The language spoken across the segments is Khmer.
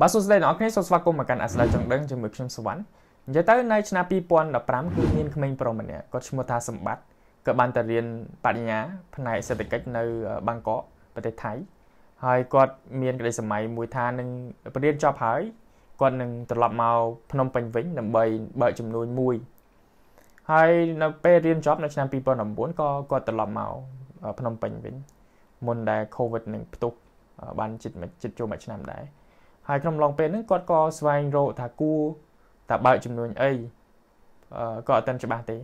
បាទសួស្តីអ្នកនាងសូមស្វាគមន៍មកកាន់អាស្ដាចង់ដឹងជាមួយខ្ញុំសវណ្ណនិយាយទៅនៅឆ្នាំ2015គឺមានក្មេងប្រុសម្នាក់គាត់ឈ្មោះថាសម្បត្តិគាត់បានទៅរៀនបរិញ្ញា ផ្នែកសេដ្ឋកិច្ចនៅបាងកកប្រទេសថៃហើយគាត់មានក្តីសម័យមួយថានឹងរៀនចប់ហើយគាត់នឹងត្រឡប់មកភ្នំពេញវិញដើម្បីបើកចំនួនមួយហើយនៅពេលរៀនចប់នៅឆ្នាំ2019ក៏គាត់ត្រឡប់មកភ្នំពេញវិញមុនដែល COVID នឹងផ្ទុះបានចិត្តចិត្តចូលមួយឆ្នាំដែរហើយក្នុងឡងពេលហ្នឹងគាត់ក៏ស្វែងរកថាគូតើបើកចំនួនអីក៏អត់ទាន់ច្បាស់ទេ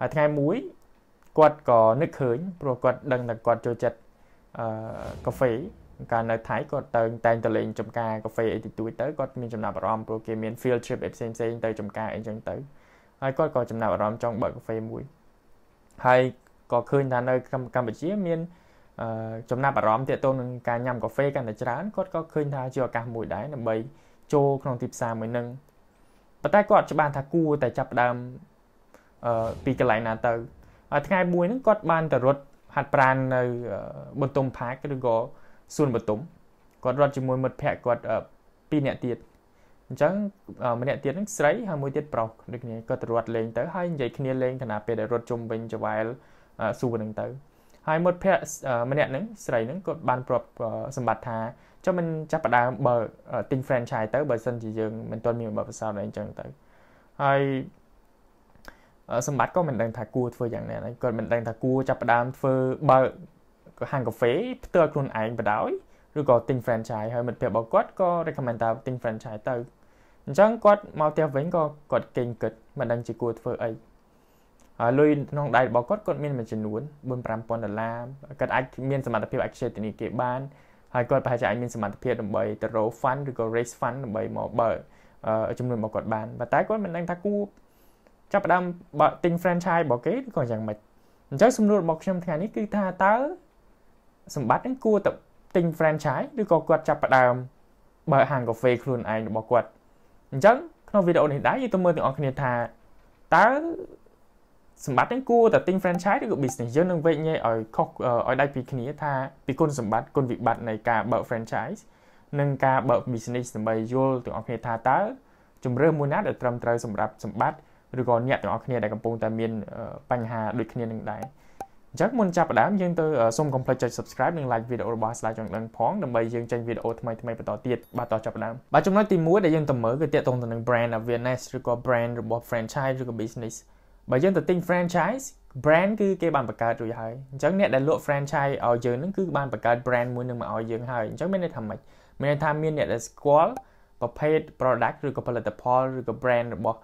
ហើយថ្ងៃមួយគាត់ក៏នឹកឃើញព្រោះគាត់ដឹងថាគាត់ចូលចិត្តអឺកាហ្វេកាលនៅថៃគាត់ទៅតែងទៅលេងចំការកាហ្វេអីតិចតួចទៅគាត់មានចំណាប់អារម្មណ៍ព្រោះគេមាន field trip អីផ្សេងផ្សេងទៅចំការអីចឹងទៅហើយគាត់ក៏ចំណាប់អារម្មណ៍ចង់បើកកាហ្វេមួយហើយក៏ឃើញថានៅកម្ពុជាមានចំណាប់អារម្មណ៍ទាក់ទងនឹងការញ៉ាំកាហ្វេកាន់តែច្រើនគាត់ក៏ឃើញថាជាឱកាសមួយដែរដើម្បីចូលក្នុងទីផ្សារមួយនឹងប៉ុន្តែគាត់ច្បាស់ថាគួរតែចាប់ផ្ដើមអឺពីកន្លែងណាទៅហើយថ្ងៃមួយហ្នឹងគាត់បានទៅរត់ហាត់ប្រាណនៅបន្ទុំផាកឬក៏សួនបន្ទុំគាត់រត់ជាមួយមិត្តភ័ក្តិគាត់ពីរនាក់ទៀតអញ្ចឹងម្នាក់ទៀតហ្នឹងស្រីហើយមួយទៀតប្រុសដូចគ្នាគាត់ទៅរត់លេងទៅហើយនិយាយគ្នាលេងគណៈពេលដែលរត់ជុំវិញចង្វាយសួរហ្នឹងទៅហើយមិត្តភ័ក្ដិម្នាក់ហ្នឹងស្រីហ្នឹងគាត់បានប្រាប់សម្បត្តិថាចុះមិនចាប់ផ្ដើមបើទិញ franchise ទៅបើសិនជាយើងមិនទាន់មានបទពិសោធន៍អីអញ្ចឹងទៅហើយសម្បត្តិក៏មិនដឹងថាគួរធ្វើយ៉ាងណាដែរគាត់មិនដឹងថាគួរចាប់ផ្ដើមធ្វើបើហាងកាហ្វេផ្ទាល់ខ្លួនឯងបណ្ដោយឬក៏ទិញ franchise ហើយមិត្តភ័ក្ដិរបស់គាត់ក៏ recommend ថាទិញ franchise ទៅអញ្ចឹងគាត់មកផ្ទះវិញក៏គាត់កេងគិតមិនដឹងជាគួរធ្វើអីលុយក្នុងដៃរបស់គាត់គាត់មានមួយចំនួន4-5000ដុល្លារគាត់អាចមានសមត្ថភាពអាចខ្ចីធនាគារបានហើយគាត់ប្រហែលជាអាចមានសមត្ថភាពដើម្បីទៅរក fund ឬក៏ raise fund ដើម្បីមកបើចំនួនរបស់គាត់បានប៉ុន្តែគាត់មិនដឹងថាគួរចាប់ផ្ដើមបើទិញ franchise របស់គេឬក៏យ៉ាងម៉េចអញ្ចឹងសំណួររបស់ខ្ញុំថ្ងៃនេះគឺថាតើសម្បត្តិនឹងគួរទៅទិញ franchise ឬក៏គាត់ចាប់ផ្ដើមបើហាងកាហ្វេខ្លួនឯងរបស់គាត់អញ្ចឹងក្នុងវីដេអូនេះដែរយើងទៅមើលទាំងអស់គ្នាថាតើសម្បត្តិហ្នឹងគួរតែទិញ franchise ឬក៏ business យើងនឹងវែកញែកឲ្យខុសឲ្យដៃពីគ្នាថាពីគុណសម្បត្តិគុណវិបត្តិនៃការបើក franchise និងការបើក business ដើម្បីយល់ទាំងអស់គ្នាថាតើជំរឿនមួយណាដែលត្រឹមត្រូវសម្រាប់សម្បត្តិឬក៏អ្នកទាំងអស់គ្នាដែលកំពុងតែមាន បញ្ហាដូចគ្នានឹងដែរអញ្ចឹងមុនចាប់ផ្ដើមយើងទៅសូមកុំភ្លេចចុច subscribe និង like វីដេអូរបស់ Slide ចង់ដឹងផងដើម្បីយើងចេញវីដេអូថ្មីៗបន្តទៀតបាទតោះចាប់ផ្ដើមបាទចំណុចទី1ដែលយើងទៅមើលគឺទាក់ទងទៅនឹង brand awareness ឬក៏ brand របស់ franchise ឬក៏ business បើយើងទៅទិញ franchise brand គឺគេបានបង្កើតរួចហើយអញ្ចឹងអ្នកដែលលក់ franchise ឲ្យយើងហ្នឹងគឺបានបង្កើត brand មួយនឹងមកឲ្យយើងហើយអញ្ចឹងមានន័យថាម៉េចមានន័យថាមានអ្នកដែលស្គាល់ប្រភេទ product ឬក៏ផលិតផលឬក៏ brand របស់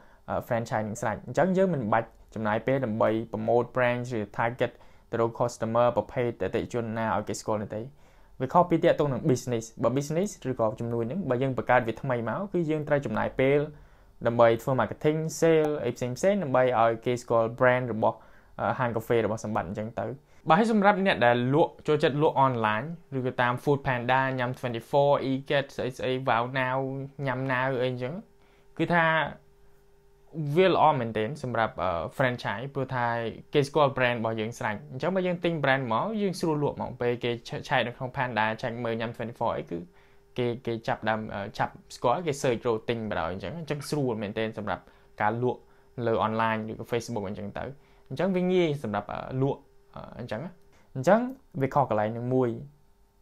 franchise នឹងស្រេចអញ្ចឹងយើងមិនបាច់ចំណាយពេលដើម្បី promote brand ឬ target ទៅរក customer ប្រភេទអតិថិជនណាឲ្យគេស្គាល់នេះទេវាខុសពីតាក់ទងនឹង business បើ business ឬក៏ជំនួយហ្នឹងបើយើងបង្កើតវាថ្មីមកគឺយើងត្រូវចំណាយពេលដើម្បីធ្វើ marketing sale អីផ្សេងផ្សេងដើម្បីឲ្យគេស្គាល់ brand របស់ហាងកាហ្វេរបស់សម្បត្តិអញ្ចឹងទៅបាទសម្រាប់អ្នកដែលលក់ចូលចិត្តលក់ online ឬក៏តាម Food Panda ញ៉ាំ24 eGet ស្អីស្អី Wow Now ញ៉ាំ Now អីអញ្ចឹងគឺថាវាល្អមែនទែនសម្រាប់ franchise ព្រោះថាគេស្គាល់ brand របស់យើងស្រាច់អញ្ចឹងបើយើងទិញ brand មកយើងស្រួលលក់ហ្មងពេលគេឆែកនៅក្នុង Panda ឆែកមើលញ៉ាំ24អីគឺគេគេចាប់ដើមចាប់ស្គាល់គេ search រកទិញបណ្ដោយអញ្ចឹងអញ្ចឹងស្រួលមែនទែនសម្រាប់ការលក់លើ online ឬក៏ Facebook អញ្ចឹងទៅអញ្ចឹងវាងាយសម្រាប់លក់អញ្ចឹងអញ្ចឹងវាខុសកន្លែងនឹងមួយ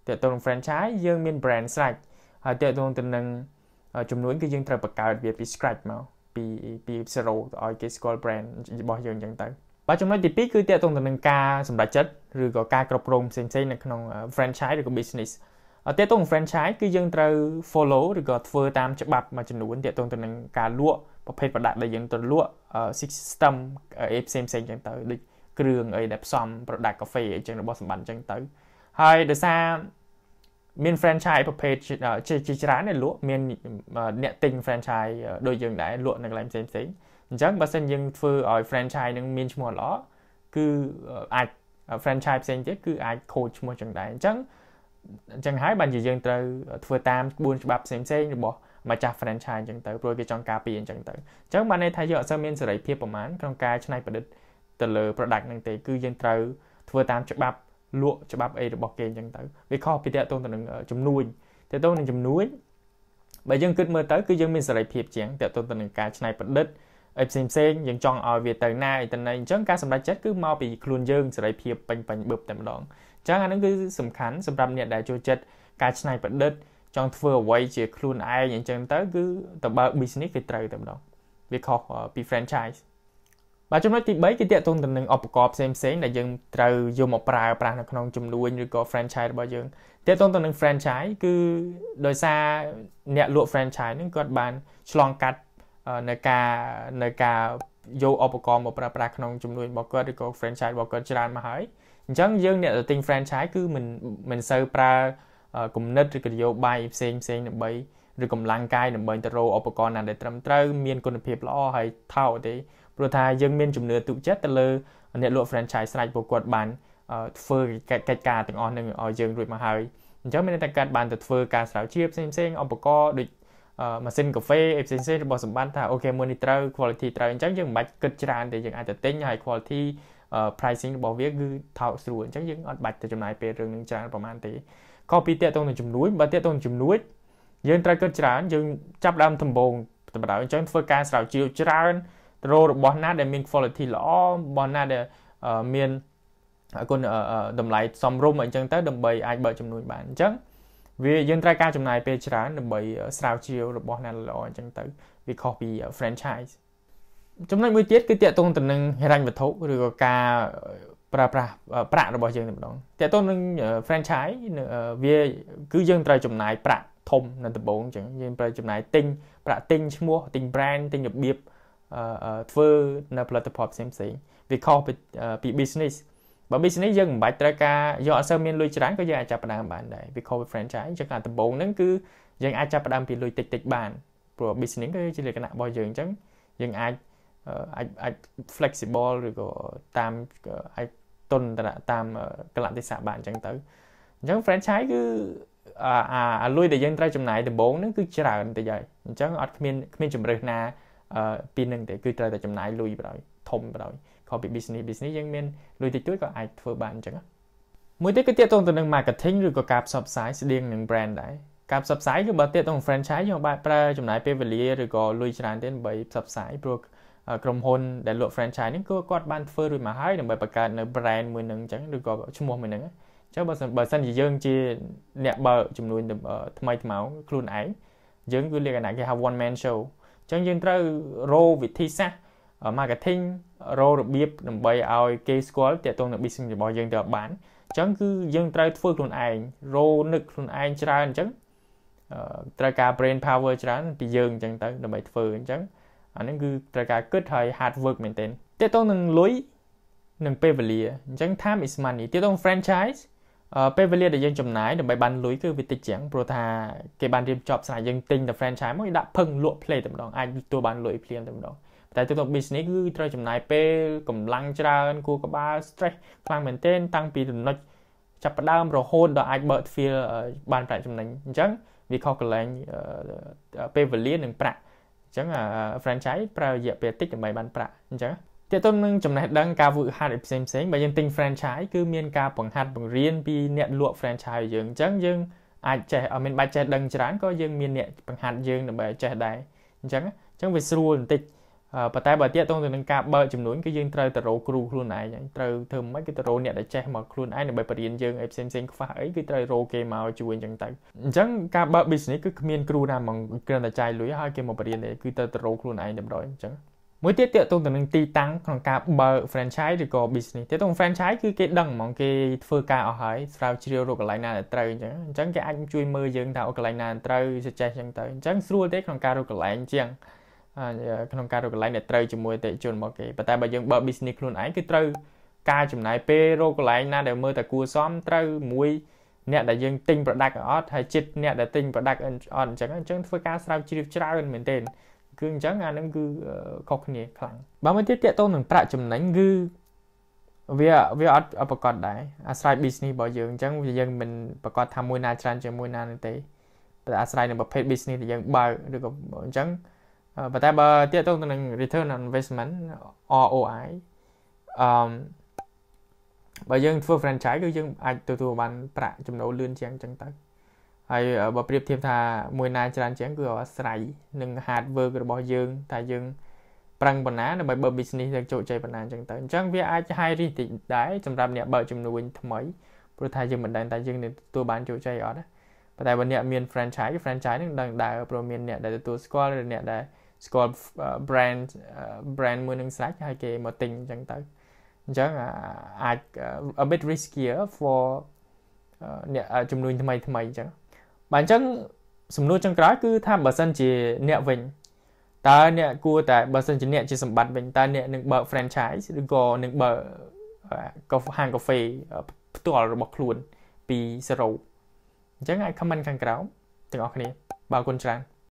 តើតើក្នុង franchise យើងមាន brand ស្រាច់ហើយតើតើទៅនឹងចំនួនគឺយើងត្រូវបង្កើតវាពី scratch មកពីពី0ទៅឲ្យគេស្គាល់ brand របស់យើងអញ្ចឹងទៅបាទចំណុចទី2គឺតើតើទៅនឹងការសម្រេចចិត្តឬក៏ការគ្រប់គ្រងផ្សេងៗនៅក្នុង franchise ឬក៏ business តេតង franchise គឺយើងត្រូវ follow ឬក៏ធ្វើតាមច្បាប់មួយចំនួនតេតងទៅនឹងការលក់ប្រភេទ product ដែលយើងទៅលក់ system អីផ្សេងផ្សេងចឹងទៅដូចគ្រឿងអីដែលផ្សំ product កាហ្វេអីចឹងរបស់សម្បត្តិចឹងទៅហើយដោយសារមាន franchise ប្រភេទជាច្រើនដែលលក់មានអ្នកទិញ franchise ដូចយើងដែរលក់នៅកន្លែងផ្សេងផ្សេងអញ្ចឹងបើសិនយើងធ្វើឲ្យ franchise នឹងមានឈ្មោះល្អគឺអាច franchise ផ្សេងទៀតគឺអាចខូចឈ្មោះចឹងដែរអញ្ចឹងអញ្ចឹងហើយបានជាយើងត្រូវធ្វើតាមក្បួនច្បាប់ផ្សេងៗរបស់ម្ចាស់ franchise អញ្ចឹងទៅព្រោះគេចង់ការពារអញ្ចឹងទៅអញ្ចឹងបានន័យថាយើងអត់សូវមានសេរីភាពប្រហែលក្នុងការច្នៃប្រឌិតទៅលើ product ហ្នឹងទេគឺយើងត្រូវធ្វើតាមច្បាប់លក់ច្បាប់អីរបស់គេអញ្ចឹងទៅវាខុសពីតកតងទៅនឹងជំនួយតកតងនឹងជំនួយបើយើងគិតមើលទៅគឺយើងមានសេរីភាពជាងតកតងទៅនឹងការច្នៃប្រឌិតអីផ្សេងផ្សេងយើងចង់ឲ្យវាទៅណាអីទៅណីអញ្ចឹងការសម្រេចចិត្តគឺមកពីខ្លួនយើងសេរីភាពពេញពេញបឹបតែម្ដងចឹងអានឹងគឺសំខាន់សម្រាប់អ្នកដែលចូលចិត្តការច្នៃប្រឌិត ចង់ធ្វើអ្វីជាខ្លួនឯងអញ្ចឹងទៅគឺទៅបើក business វាត្រូវតែម្ដងវាខុសពី franchise បាទចំណុចទី3គឺតកតងទៅនឹងឧបករណ៍ផ្សេងផ្សេងដែលយើងត្រូវយកមកប្រើប្រាស់នៅក្នុងជំនួញឬក៏ franchise របស់យើងតកតងទៅនឹង franchise គឺដោយសារអ្នកលក់ franchise ហ្នឹងគាត់បានឆ្លងកាត់នៅការនៅការយកឧបករណ៍មកប្រើប្រាស់ក្នុងជំនួញរបស់គាត់ឬក៏ franchise របស់គាត់ច្រើនមកហើយអញ្ចឹងយើងអ្នកទៅទិញ franchise គឺមិនមិនសូវប្រើគំនិតឬក៏នយោបាយផ្សេងផ្សេងដើម្បីឬកម្លាំងកាយដើម្បីទៅរកឧបករណ៍ណាដែលត្រឹមត្រូវមានគុណភាពល្អហើយថោកទេព្រោះថាយើងមានជំនឿទុកចិត្តទៅលើអ្នកលក់ franchise ស្រេចពួកគាត់បានធ្វើកិច្ចការទាំងអស់នឹងឲ្យយើងរួចមកហើយអញ្ចឹងមានតែគាត់បានទៅធ្វើការស្រាវជ្រាវផ្សេងផ្សេងឧបករណ៍ដូចម៉ាស៊ីនកាហ្វេផ្សេងផ្សេងរបស់សម្បត្តិថាអូខេមួយនេះត្រូវ quality ត្រូវអញ្ចឹងយើងមិនបាច់គិតច្រើនទេយើងអាចទៅទិញហើយ quality pricing របស់វាគឺថោកស្រួលអញ្ចឹងយើងអត់បាច់ទៅចំណាយពេលរឿងនឹងច្រើនប្រហែលទេក៏ពីតេតងនឹងជំនួយបើតេតងជំនួយយើងត្រូវគិតច្រើនយើងចាប់ដើមដំបូងតម្រូវអញ្ចឹងធ្វើការស្រាវជ្រាវច្រើនរោរបស់ណា ដែលមាន quality ល្អរបស់ណាដែលមានគុណតម្លៃសមរម្យអញ្ចឹងទៅដើម្បីអាចបើកចំនួនបានអញ្ចឹងវាយើងត្រូវការចំណាយពេលច្រើនដើម្បីស្រាវជ្រាវរបស់ណាល្អអញ្ចឹងទៅវាខុសពី franchise ចំណុចមួយទៀតគឺតកតងទៅនឹងហិរញ្ញវត្ថុឬក៏ការប្រើប្រាស់ប្រាក់របស់យើងតែម្ដងតកតងនឹង franchise វាគឺយើងត្រូវចំណាយប្រាក់ធំនៅដំបូងអញ្ចឹងយើងត្រូវចំណាយទិញប្រាក់ទិញឈ្មោះទិញ brand ទិញរបៀបធ្វើនៅផលិតផលផ្សេងផ្សេងវាខុសពី business បើ business យើងមិនបាច់ត្រូវការយកអត់សូវមានលុយច្រើនក៏យើងអាចចាប់ផ្ដើមបានដែរវាខុសពី franchise អញ្ចឹងអាដំបូងហ្នឹងគឺយើងអាចចាប់ផ្ដើមពីលុយតិចតិចបានព្រោះ business គឺជាលក្ខណៈរបស់យើងអញ្ចឹងយើងអាចអាចអាច flexible ឬក៏តាមអាចទុនតាមកលៈទេសៈបានអញ្ចឹងទៅអញ្ចឹង franchise គឺអាអាលុយដែលយើងត្រូវចំណាយដំបូងហ្នឹងគឺច្រើនតិចហើយអញ្ចឹងអត់គ្មានគ្មានជំរើសណាពីនឹងទេគឺត្រូវតែចំណាយលុយបណ្ដោយធំបណ្ដោយខុសពី business business យើងមានលុយតិចតួចក៏អាចធ្វើបានអញ្ចឹងមួយទៀតគឺទាក់ទងទៅនឹង marketing ឬក៏ការផ្សព្វផ្សាយស្តៀងនឹង brand ដែរការផ្សព្វផ្សាយគឺបើទាក់ទង franchise យើងអាចប្រើចំណាយពេលវេលាឬក៏លុយច្រើនទេដើម្បីផ្សព្វផ្សាយព្រោះក្រុមហ៊ុនដែលលក់ franchise ហ្នឹងគឺគាត់បានធ្វើរួចមកហើយដើម្បីបង្កើតនៅ brand មួយហ្នឹងអញ្ចឹងឬក៏ឈ្មោះមួយហ្នឹងអញ្ចឹងបើសិនបើសិនជាយើងជាអ្នកបើកចំនួនថ្មីថ្មោងខ្លួនឯងយើង គឺលក្ខណៈគេហៅ one man show អញ្ចឹងយើងត្រូវរោវិធីសាស្ត្រ marketing រោរបៀបដើម្បីឲ្យគេស្គាល់ទាក់ទងនឹង business របស់យើងទៅបានអញ្ចឹងគឺយើងត្រូវធ្វើខ្លួនឯងរោនឹកខ្លួនឯងច្រើនអញ្ចឹងត្រូវការ brain power ច្រើន ពីយើងអញ្ចឹងទៅដើម្បីធ្វើអញ្ចឹងអាហ្នឹងគឺត្រូវការគិតហើយ hard work មែនទែនតើតោងនឹងលុយនឹងពេលវេលាអញ្ចឹង time is money ទៀតទៅ franchise ពេលវេលាដែលយើងចំណាយដើម្បីបានលុយគឺវាតិចជាងព្រោះថាគេបានរៀបចំស្រាយយើងទិញតែ franchise មកដាក់ភឹងលក់ play តែម្ដងអាចទទួលបានលុយភ្លាមតែម្ដងតែទៅទៅ business គឺត្រូវចំណាយពេលកម្លាំងច្រើន គួរក្បាល stress ខ្លាំងមែនទែនតាំងពីចំណុចចាប់ផ្ដើមរហូតដល់អាចបើកទ្វារបានប្រាក់ចំណេញអញ្ចឹងវាខុសកន្លែងពេលវេលានិងប្រាក់អញ្ចឹង franchise ប្រើរយៈពេលតិចដើម្បីបានប្រាក់អញ្ចឹងទាក់ទងនឹងចំណេះដឹងការវឹកហាត់ផ្សេងផ្សេងបើយើងទិញ franchise គឺមានការបង្ហាត់បង្រៀនពីអ្នកលក់ franchise យើងអញ្ចឹងយើងអាចចេះអត់មានបាច់ចេះដឹងច្រើនក៏យើងមានអ្នកបង្ហាត់យើងដើម្បីចេះដែរអញ្ចឹងអញ្ចឹងវាស្រួលបន្តិចប៉ុន្តែបើទាក់ទងទៅនឹងការបើកចំនួនគឺយើងត្រូវទៅរកគ្រូខ្លួនឯងត្រូវធ្វើមិនគឺទៅរកអ្នកដែលចេះមកខ្លួនឯងដើម្បីបរៀនយើងអីផ្សេងផ្សេងខ្វះអីគឺត្រូវរកគេមកជួយអញ្ចឹងទៅអញ្ចឹងការបើក business គឺគ្មានគ្រូណាមកគ្រាន់តែចាយលុយហើយគេមកបរៀនទេគឺត្រូវទៅរកខ្លួនឯងតែម្ដងអញ្ចឹងមួយទៀតទាក់ទងទៅនឹងទីតាំងក្នុងការបើក franchise ឬក៏ business ទាក់ទង franchise គឺគេដឹងហ្មងគេធ្វើការអស់ហើយស្រាវជ្រាវរកកន្លែងណាដែលត្រូវអញ្ចឹងអញ្ចឹងគេអាចជួយមើលយើងថាកន្លែងណាត្រូវ suggest អញ្ចឹងទៅអញ្ចឹងស្រួលទេក្នុងការរកកន្លែងជាងក្នុងការរកកន្លែងដែលត្រូវជាមួយអតិជនរបស់គេប៉ុន្តែបើយើងបើ business ខ្លួនឯងគឺត្រូវការចំណាយពេលរកកន្លែងណាដែលមើលតែគួរសមត្រូវមួយអ្នកដែលយើងទិញ product អត់ហើយចិត្តអ្នកដែលទិញ product អត់អញ្ចឹងអញ្ចឹងធ្វើការស្រាវជ្រាវច្រើនមែនទែនគឺអញ្ចឹងអានឹងគឺខុសគ្នាខ្លាំងបើមួយទៀតតកតងនឹងប្រាក់ចំណេញគឺវាវាអត់ប្រកាសដែរអាស្រ័យ business របស់យើងអញ្ចឹងវាយើងមិនប្រកាសថាមួយណាច្រើនជាងមួយណានោះទេតែអាស្រ័យនឹងប្រភេទ business ដែលយើងបើកឬក៏អញ្ចឹងប៉ុន្តែបើទាក់ទងទៅនឹង return on investment ROI អឺបើយើងធ្វើ franchise គឺយើងអាចទទួលបានប្រាក់ចំណូលលឿនជាងចឹងទៅហើយបើប្រៀបធៀបថាមួយណាច្រើនជាងគឺអាស្រ័យនឹង hard work របស់យើងតែយើងប្រឹងប៉ុណ្ណាដើម្បីបើ business ទៅជោគជ័យប៉ុណ្ណាចឹងទៅអញ្ចឹងវាអាច high risk តិចដែរសម្រាប់អ្នកបើកជំនួញថ្មីព្រោះថាយើងមិនដឹងតែយើងនឹងទទួលបានជោគជ័យអត់ណាប៉ុន្តែបើអ្នកមាន franchise franchise នឹងដឹងដែរព្រោះមានអ្នកដែលទទួលស្គាល់ឬអ្នកដែលស្គាល់ brand brand មួយនឹងស្រាច់ហើយគេមកទិញអញ្ចឹងទៅអញ្ចឹងអាច a bit riskier for អ្នកចំនួនថ្មីថ្មីអញ្ចឹងបាទអញ្ចឹង សំណួរចុងក្រោយគឺថាបើសិនជាអ្នកវិញតើអ្នកគួរតែបើសិនជាអ្នកជាសម្បត្តិវិញតើអ្នកនឹងបើក franchise ឬក៏នឹងបើកហាងកាហ្វេផ្ទាល់របស់ខ្លួនពីសេរីអញ្ចឹងអាច comment ខាងក្រោមទាំងអស់គ្នាបើគុណច្រើន